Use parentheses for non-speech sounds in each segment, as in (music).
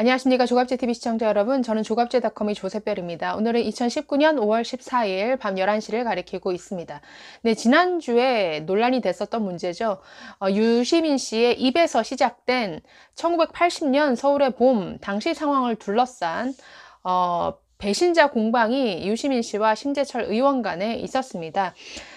안녕하십니까 조갑제TV 시청자 여러분 저는 조갑제닷컴의 조세별입니다. 오늘은 2019년 5월 14일 밤 11시를 가리키고 있습니다. 네 지난주에 논란이 됐었던 문제죠. 어, 유시민 씨의 입에서 시작된 1980년 서울의 봄 당시 상황을 둘러싼 어, 배신자 공방이 유시민 씨와 심재철 의원 간에 있었습니다.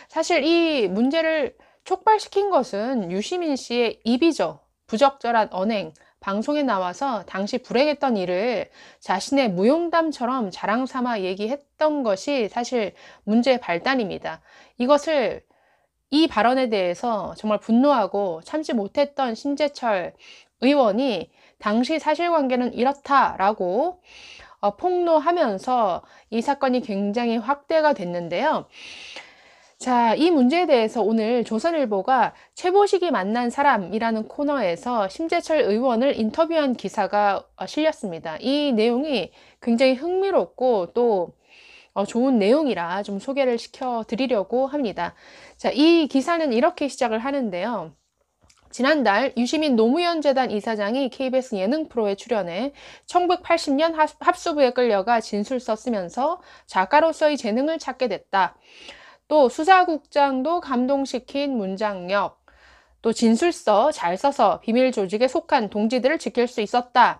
사실 이 문제를 촉발시킨 것은 유시민 씨의 입이죠. 부적절한 언행, 방송에 나와서 당시 불행했던 일을 자신의 무용담처럼 자랑 삼아 얘기했던 것이 사실 문제의 발단입니다. 이것을 이 발언에 대해서 정말 분노하고 참지 못했던 신재철 의원이 당시 사실관계는 이렇다라고 어, 폭로하면서 이 사건이 굉장히 확대가 됐는데요. 자, 이 문제에 대해서 오늘 조선일보가 최보식이 만난 사람이라는 코너에서 심재철 의원을 인터뷰한 기사가 어, 실렸습니다. 이 내용이 굉장히 흥미롭고 또 어, 좋은 내용이라 좀 소개를 시켜드리려고 합니다. 자, 이 기사는 이렇게 시작을 하는데요. 지난달 유시민 노무현재단 이사장이 KBS 예능 프로에 출연해 1980년 합수부에 끌려가 진술 썼으면서 작가로서의 재능을 찾게 됐다. 또 수사국장도 감동시킨 문장력, 또 진술서 잘 써서 비밀 조직에 속한 동지들을 지킬 수 있었다.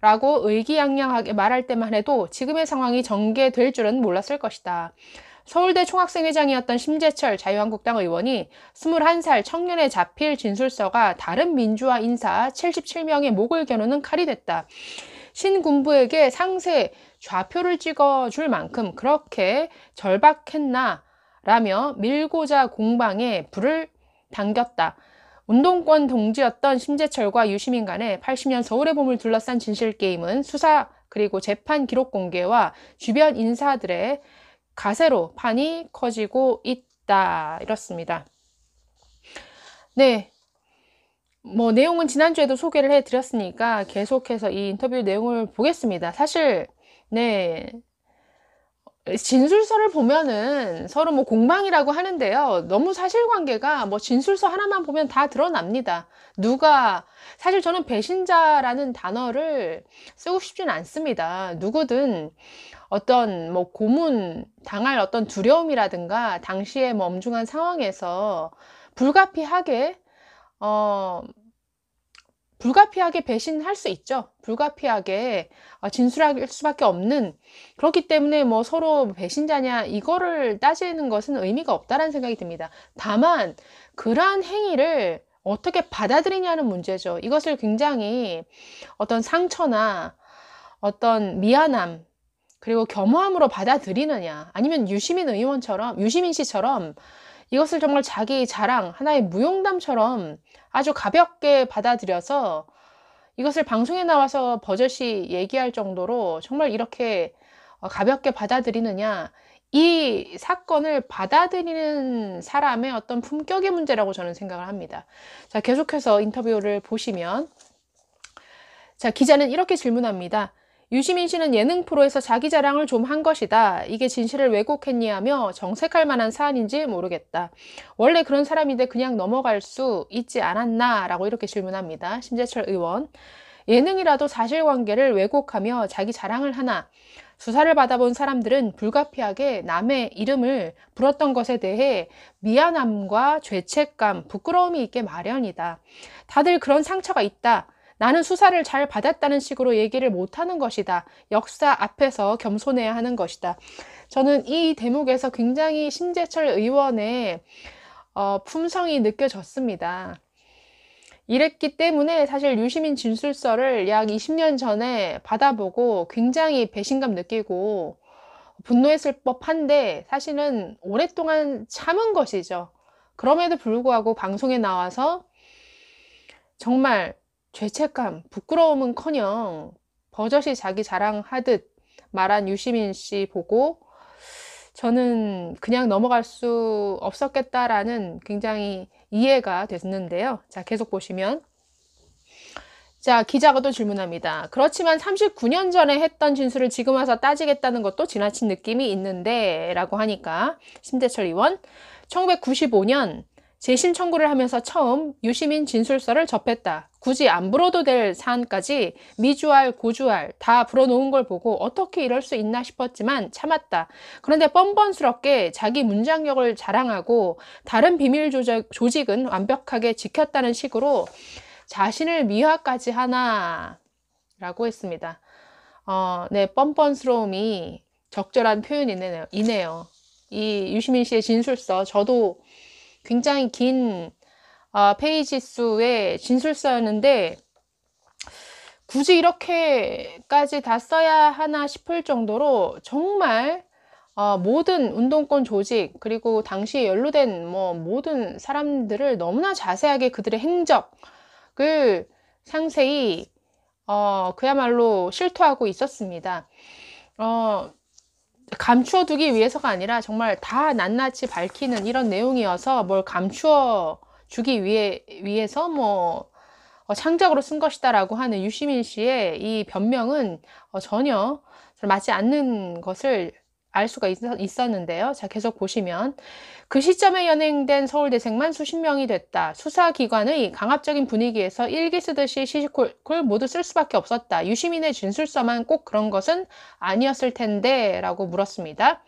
라고 의기양양하게 말할 때만 해도 지금의 상황이 전개될 줄은 몰랐을 것이다. 서울대 총학생회장이었던 심재철 자유한국당 의원이 21살 청년의 자필 진술서가 다른 민주화 인사 77명의 목을 겨누는 칼이 됐다. 신군부에게 상세 좌표를 찍어줄 만큼 그렇게 절박했나 라며 밀고자 공방에 불을 당겼다. 운동권 동지였던 심재철과 유시민 간의 80년 서울의 봄을 둘러싼 진실게임은 수사 그리고 재판 기록 공개와 주변 인사들의 가세로 판이 커지고 있다. 이렇습니다. 네. 뭐 내용은 지난주에도 소개를 해드렸으니까 계속해서 이 인터뷰 내용을 보겠습니다. 사실 네 진술서를 보면은 서로 뭐 공방이라고 하는데요. 너무 사실관계가 뭐 진술서 하나만 보면 다 드러납니다. 누가 사실 저는 배신자라는 단어를 쓰고 싶진 않습니다. 누구든 어떤 뭐 고문 당할 어떤 두려움이라든가 당시의 멈중한 뭐 상황에서 불가피하게 어 불가피하게 배신할 수 있죠. 불가피하게 어, 진술할 수밖에 없는 그렇기 때문에 뭐 서로 배신자냐 이거를 따지는 것은 의미가 없다라는 생각이 듭니다. 다만 그러한 행위를 어떻게 받아들이냐는 문제죠. 이것을 굉장히 어떤 상처나 어떤 미안함 그리고 겸허함으로 받아들이느냐 아니면 유시민 의원처럼 유시민 씨처럼 이것을 정말 자기 자랑, 하나의 무용담처럼 아주 가볍게 받아들여서 이것을 방송에 나와서 버젓이 얘기할 정도로 정말 이렇게 어, 가볍게 받아들이느냐. 이 사건을 받아들이는 사람의 어떤 품격의 문제라고 저는 생각을 합니다. 자, 계속해서 인터뷰를 보시면. 자, 기자는 이렇게 질문합니다. 유시민 씨는 예능 프로에서 자기 자랑을 좀 한 것이다. 이게 진실을 왜곡했니 하며 정색할 만한 사안인지 모르겠다. 원래 그런 사람인데 그냥 넘어갈 수 있지 않았나 라고 이렇게 질문합니다. 심재철 의원. 예능이라도 사실관계를 왜곡하며 자기 자랑을 하나. 수사를 받아본 사람들은 불가피하게 남의 이름을 불었던 것에 대해 미안함과 죄책감, 부끄러움이 있게 마련이다. 다들 그런 상처가 있다. 나는 수사를 잘 받았다는 식으로 얘기를 못하는 것이다. 역사 앞에서 겸손해야 하는 것이다. 저는 이 대목에서 굉장히 신재철 의원의 어, 품성이 느껴졌습니다. 이랬기 때문에 사실 유시민 진술서를 약 20년 전에 받아보고 굉장히 배신감 느끼고 분노했을 법한데 사실은 오랫동안 참은 것이죠. 그럼에도 불구하고 방송에 나와서 정말 죄책감, 부끄러움은커녕 버젓이 자기 자랑하듯 말한 유시민 씨 보고 저는 그냥 넘어갈 수 없었겠다라는 굉장히 이해가 됐는데요. 자, 계속 보시면. 자, 기자가 또 질문합니다. 그렇지만 39년 전에 했던 진술을 지금 와서 따지겠다는 것도 지나친 느낌이 있는데, 라고 하니까, 심재철 의원. 1995년 재심 청구를 하면서 처음 유시민 진술서를 접했다. 굳이 안 불어도 될 사안까지 미주알, 고주알 다 불어놓은 걸 보고 어떻게 이럴 수 있나 싶었지만 참았다. 그런데 뻔뻔스럽게 자기 문장력을 자랑하고 다른 비밀 조직, 조직은 완벽하게 지켰다는 식으로 자신을 미화까지 하나 라고 했습니다. 어, 네, 뻔뻔스러움이 적절한 표현이네요. 이네요. 이 유시민 씨의 진술서 저도 굉장히 긴 어, 페이지 수의 진술서였는데 굳이 이렇게까지 다 써야 하나 싶을 정도로 정말 어, 모든 운동권 조직 그리고 당시에 연루된 뭐 모든 사람들을 너무나 자세하게 그들의 행적을 상세히 어, 그야말로 실토하고 있었습니다. 어, 감추어두기 위해서가 아니라 정말 다 낱낱이 밝히는 이런 내용이어서 뭘 감추어 주기 위해 위해서 뭐 어, 창작으로 쓴 것이다라고 하는 유시민 씨의 이 변명은 어, 전혀 맞지 않는 것을 알 수가 있, 있었는데요. 자, 계속 보시면 그 시점에 연행된 서울대생만 수십 명이 됐다. 수사기관의 강압적인 분위기에서 일기 쓰듯이 시시콜콜 모두 쓸 수밖에 없었다. 유시민의 진술서만 꼭 그런 것은 아니었을 텐데 라고 물었습니다.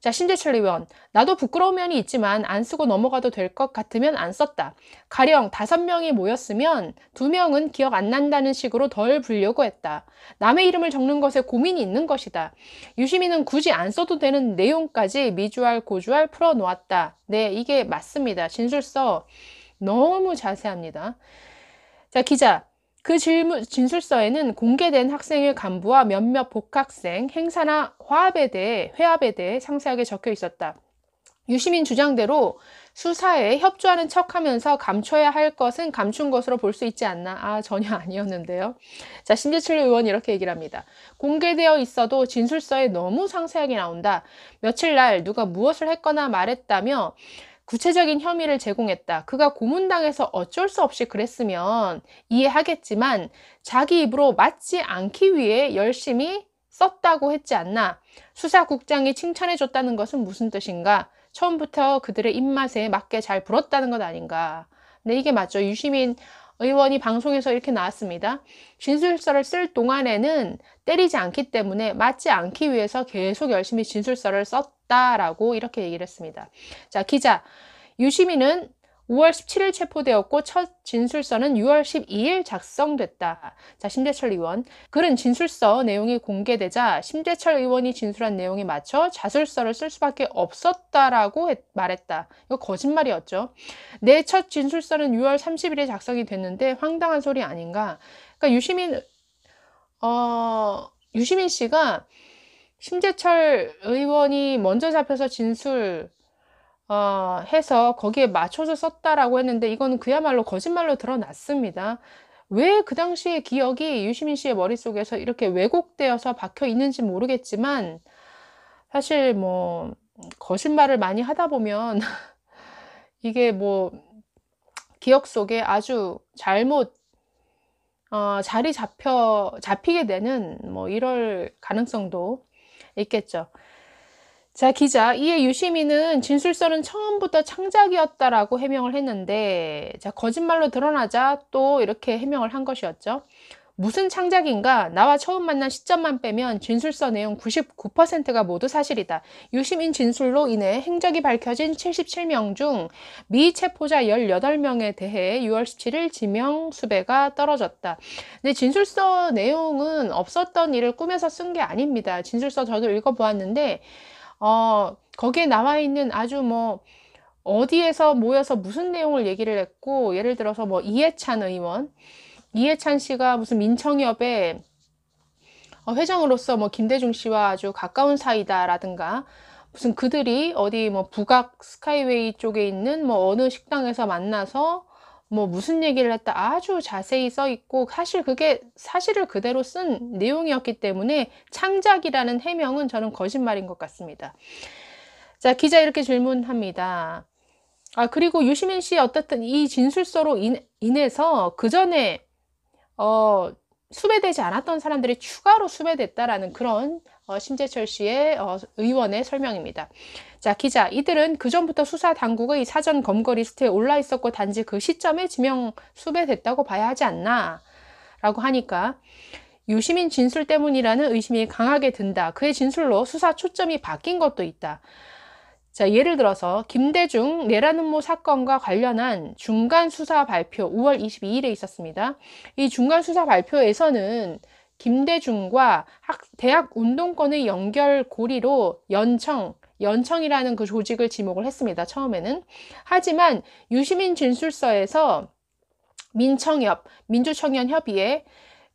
자, 신재철 의원. 나도 부끄러운 면이 있지만 안 쓰고 넘어가도 될 것 같으면 안 썼다. 가령 다섯 명이 모였으면 두 명은 기억 안 난다는 식으로 덜 불려고 했다. 남의 이름을 적는 것에 고민이 있는 것이다. 유시민은 굳이 안 써도 되는 내용까지 미주알 고주알 풀어놓았다. 네, 이게 맞습니다. 진술서 너무 자세합니다. 자, 기자. 그 질문, 진술서에는 공개된 학생회 간부와 몇몇 복학생, 행사나 화합에 대해, 회합에 대해 상세하게 적혀 있었다. 유시민 주장대로 수사에 협조하는 척 하면서 감춰야 할 것은 감춘 것으로 볼 수 있지 않나. 아, 전혀 (laughs) 아니었는데요. 자, 심재철 의원 이 이렇게 얘기를 합니다. 공개되어 있어도 진술서에 너무 상세하게 나온다. 며칠 날 누가 무엇을 했거나 말했다며 구체적인 혐의를 제공했다. 그가 고문당해서 어쩔 수 없이 그랬으면 이해하겠지만 자기 입으로 맞지 않기 위해 열심히 썼다고 했지 않나. 수사국장이 칭찬해줬다는 것은 무슨 뜻인가? 처음부터 그들의 입맛에 맞게 잘 불었다는 것 아닌가. 네, 이게 맞죠. 유시민 의원이 방송에서 이렇게 나왔습니다. 진술서를 쓸 동안에는 때리지 않기 때문에 맞지 않기 위해서 계속 열심히 진술서를 썼다. 없다라고 이렇게 얘기를 했습니다. 자, 기자 유시민은 5월 17일 체포되었고 첫 진술서는 6월 12일 작성됐다. 자, 심재철 의원. 글은 진술서 내용이 공개되자 심재철 의원이 진술한 내용에 맞춰 자술서를 쓸 수밖에 없었다라고 했, 말했다. 이거 거짓말이었죠. 내 첫 진술서는 6월 30일에 작성이 됐는데 황당한 소리 아닌가. 그러니까 유시민, 어, 유시민 씨가 심재철 의원이 먼저 잡혀서 진술 어, 해서 거기에 맞춰서 썼다라고 했는데 이거는 그야말로 거짓말로 드러났습니다. 왜 그 당시의 기억이 유시민 씨의 머릿속에서 이렇게 왜곡되어서 박혀 있는지 모르겠지만 사실 뭐 거짓말을 많이 하다 보면 (laughs) 이게 뭐 기억 속에 아주 잘못 어, 자리 잡혀 잡히게 되는 뭐 이럴 가능성도 있겠죠. 자, 기자, 이에 유시민은 진술서는 처음부터 창작이었다라고 해명을 했는데, 자, 거짓말로 드러나자 또 이렇게 해명을 한 것이었죠. 무슨 창작인가 나와 처음 만난 시점만 빼면 진술서 내용 99%가 모두 사실이다. 유시민 진술로 인해 행적이 밝혀진 77명 중 미체포자 18명에 대해 6월 17일 지명 수배가 떨어졌다. 근데 진술서 내용은 없었던 일을 꾸며서 쓴 게 아닙니다. 진술서 저도 읽어보았는데 어, 거기에 나와 있는 아주 뭐 어디에서 모여서 무슨 내용을 얘기를 했고 예를 들어서 뭐 이해찬 의원 이해찬 씨가 무슨 민청협의 어, 회장으로서 뭐 김대중 씨와 아주 가까운 사이다라든가 무슨 그들이 어디 뭐 북악 스카이웨이 쪽에 있는 뭐 어느 식당에서 만나서 뭐 무슨 얘기를 했다 아주 자세히 써 있고 사실 그게 사실을 그대로 쓴 내용이었기 때문에 창작이라는 해명은 저는 거짓말인 것 같습니다. 자, 기자 이렇게 질문합니다. 아, 그리고 유시민 씨 어떻든 이 진술서로 인, 인해서 그 전에 어, 수배되지 않았던 사람들이 추가로 수배됐다라는 그런 어, 심재철 씨의 어, 의원의 설명입니다. 자, 기자, 이들은 그전부터 수사 당국의 사전 검거 리스트에 올라 있었고 단지 그 시점에 지명 수배됐다고 봐야 하지 않나 라고 하니까 유시민 진술 때문이라는 의심이 강하게 든다. 그의 진술로 수사 초점이 바뀐 것도 있다. 자, 예를 들어서 김대중 내란 음모 사건과 관련한 중간 수사 발표 5월 22일에 있었습니다. 이 중간 수사 발표에서는 김대중과 학, 대학 운동권의 연결고리로 연청, 연청이라는 그 조직을 지목을 했습니다. 처음에는. 하지만 유시민 진술서에서 민청협, 민주청년협의회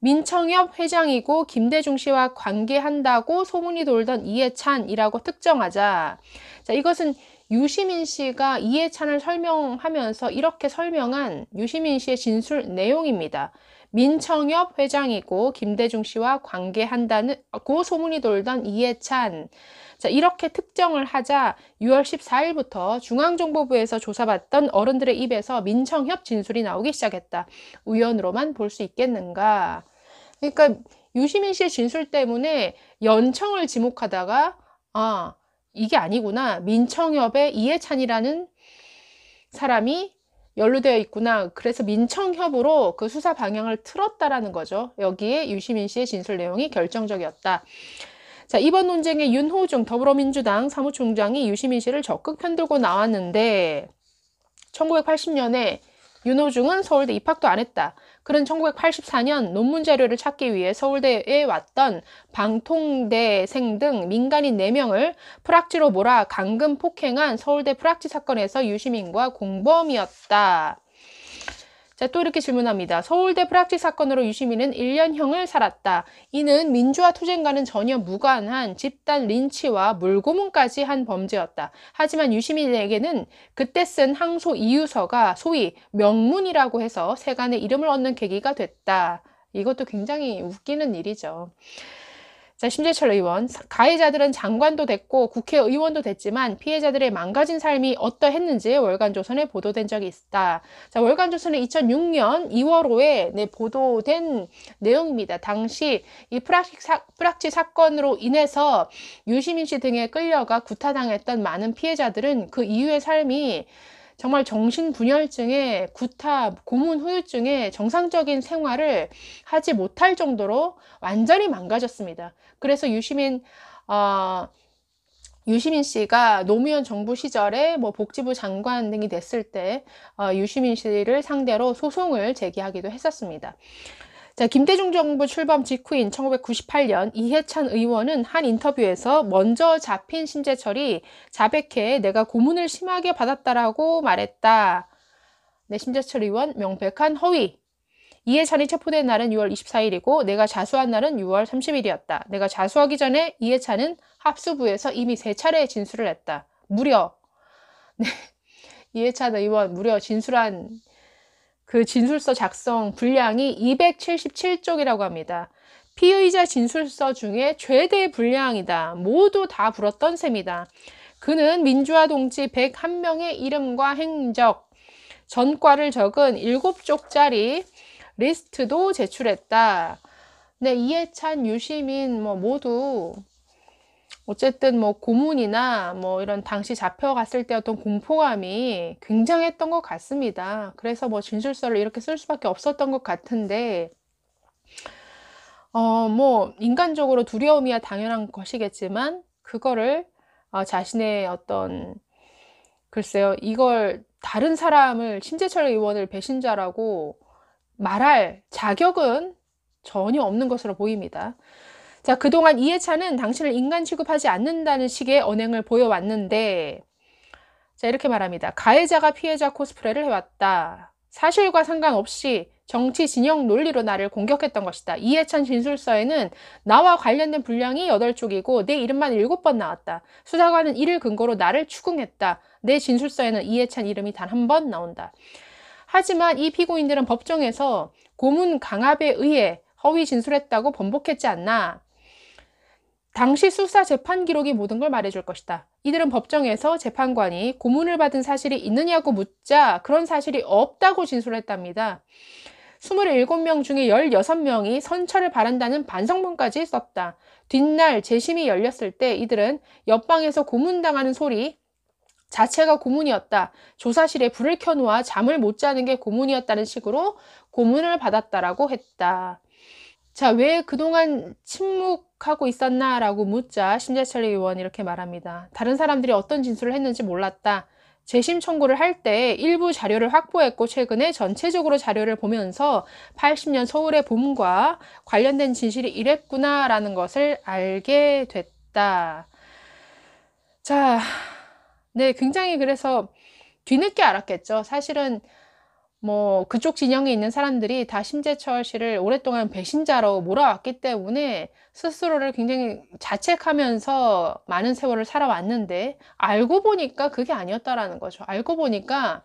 민청협 회장이고 김대중 씨와 관계한다고 소문이 돌던 이해찬이라고 특정하자. 자, 이것은 유시민 씨가 이해찬을 설명하면서 이렇게 설명한 유시민 씨의 진술 내용입니다. 민청협 회장이고 김대중 씨와 관계한다는고 소문이 돌던 이해찬. 자, 이렇게 특정을 하자 6월 14일부터 중앙정보부에서 조사받던 어른들의 입에서 민청협 진술이 나오기 시작했다. 우연으로만 볼 수 있겠는가? 그러니까 유시민 씨의 진술 때문에 연청을 지목하다가 아 이게 아니구나 민청협의 이해찬이라는 사람이 연루되어 있구나 그래서 민청협으로 그 수사 방향을 틀었다라는 거죠 여기에 유시민 씨의 진술 내용이 결정적이었다 자 이번 논쟁에 윤호중 더불어민주당 사무총장이 유시민 씨를 적극 편들고 나왔는데 1980년에 윤호중은 서울대 입학도 안 했다. 그는 1984년 논문 자료를 찾기 위해 서울대에 왔던 방통대생 등 민간인 4명을 프락지로 몰아 강금 폭행한 서울대 프락지 사건에서 유시민과 공범이었다. 자, 네, 또 이렇게 질문합니다. 서울대 프락치 사건으로 유시민은 1년형을 살았다. 이는 민주화 투쟁과는 전혀 무관한 집단 린치와 물고문까지 한 범죄였다. 하지만 유시민에게는 그때 쓴 항소 이유서가 소위 명문이라고 해서 세간의 이름을 얻는 계기가 됐다. 이것도 굉장히 웃기는 일이죠. 자, 심재철 의원. 가해자들은 장관도 됐고 국회의원도 됐지만 피해자들의 망가진 삶이 어떠했는지 월간조선에 보도된 적이 있다. 자, 월간조선은 2006년 2월 5에 네, 보도된 내용입니다. 당시 이 프락치, 사, 프락치 사건으로 인해서 유시민 씨 등에 끌려가 구타당했던 많은 피해자들은 그 이후의 삶이 정말 정신분열증에 구타, 고문 후유증에 정상적인 생활을 하지 못할 정도로 완전히 망가졌습니다. 그래서 유시민 어, 유시민 씨가 노무현 정부 시절에 뭐 복지부 장관 등이 됐을 때 어, 유시민 씨를 상대로 소송을 제기하기도 했었습니다. 자, 김대중 정부 출범 직후인 1998년 이해찬 의원은 한 인터뷰에서 먼저 잡힌 신재철이 자백해 내가 고문을 심하게 받았다라고 말했다. 네, 신재철 의원 명백한 허위. 이해찬이 체포된 날은 6월 24일이고 내가 자수한 날은 6월 30일이었다. 내가 자수하기 전에 이해찬은 합수부에서 이미 세 차례 진술을 했다. 무려 네, (laughs) 이해찬 의원 무려 진술한 그 진술서 작성 분량이 277쪽이라고 합니다. 피의자 진술서 중에 최대 분량이다. 모두 다 불었던 셈이다. 그는 민주화 동지 101명의 이름과 행적, 전과를 적은 7쪽짜리 리스트도 제출했다. 네, 이해찬, 유시민 뭐 모두 어쨌든 뭐 고문이나 뭐 이런 당시 잡혀갔을 때 어떤 공포감이 굉장했던 것 같습니다. 그래서 뭐 진술서를 이렇게 쓸 수밖에 없었던 것 같은데, 어, 뭐 인간적으로 두려움이야 당연한 것이겠지만, 그거를 어, 자신의 어떤, 글쎄요, 이걸 다른 사람을 신재철 의원을 배신자라고 말할 자격은 전혀 없는 것으로 보입니다. 자, 그동안 이해찬은 당신을 인간 취급하지 않는다는 식의 언행을 보여왔는데, 자, 이렇게 말합니다. 가해자가 피해자 코스프레를 해왔다. 사실과 상관없이 정치 진영 논리로 나를 공격했던 것이다. 이해찬 진술서에는 나와 관련된 분량이 8쪽이고 내 이름만 7번 나왔다. 수사관은 이를 근거로 나를 추궁했다. 내 진술서에는 이해찬 이름이 단 한 번 나온다. 하지만 이 피고인들은 법정에서 고문 강압에 의해 허위 진술했다고 번복했지 않나. 당시 수사 재판 기록이 모든 걸 말해줄 것이다. 이들은 법정에서 재판관이 고문을 받은 사실이 있느냐고 묻자 그런 사실이 없다고 진술했답니다. 27명 중에 16명이 선처를 바란다는 반성문까지 썼다. 뒷날 재심이 열렸을 때 이들은 옆방에서 고문당하는 소리 자체가 고문이었다. 조사실에 불을 켜놓아 잠을 못 자는 게 고문이었다는 식으로 고문을 받았다라고 했다. 자, 왜 그동안 침묵하고 있었나? 라고 묻자 신재철 의원 이렇게 말합니다. 다른 사람들이 어떤 진술을 했는지 몰랐다. 재심 청구를 할 때 일부 자료를 확보했고 최근에 전체적으로 자료를 보면서 80년 서울의 봄과 관련된 진실이 이랬구나라는 것을 알게 됐다. 자, 네, 굉장히 그래서 뒤늦게 알았겠죠. 사실은 뭐 그쪽 진영에 있는 사람들이 다 심재철 씨를 오랫동안 배신자로 몰아왔기 때문에 스스로를 굉장히 자책하면서 많은 세월을 살아왔는데 알고 보니까 그게 아니었다라는 거죠. 알고 보니까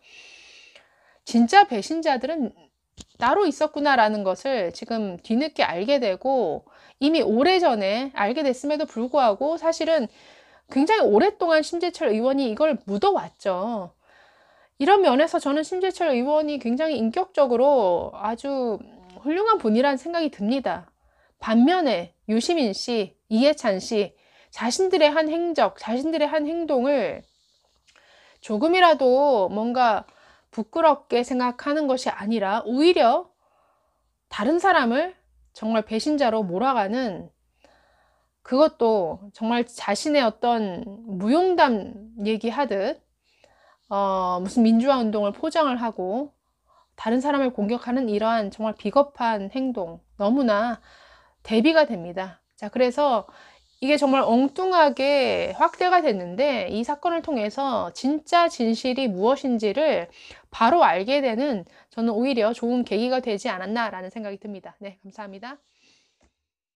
진짜 배신자들은 따로 있었구나라는 것을 지금 뒤늦게 알게 되고 이미 오래전에 알게 됐음에도 불구하고 사실은 굉장히 오랫동안 심재철 의원이 이걸 묻어왔죠. 이런 면에서 저는 심재철 의원이 굉장히 인격적으로 아주 훌륭한 분이라는 생각이 듭니다. 반면에 유시민 씨, 이해찬 씨 자신들의 한 행적, 자신들의 한 행동을 조금이라도 뭔가 부끄럽게 생각하는 것이 아니라 오히려 다른 사람을 정말 배신자로 몰아가는 그것도 정말 자신의 어떤 무용담 얘기하듯 어, 무슨 민주화 운동을 포장을 하고 다른 사람을 공격하는 이러한 정말 비겁한 행동 너무나 대비가 됩니다. 자, 그래서 이게 정말 엉뚱하게 확대가 됐는데 이 사건을 통해서 진짜 진실이 무엇인지를 바로 알게 되는 저는 오히려 좋은 계기가 되지 않았나라는 생각이 듭니다. 네, 감사합니다.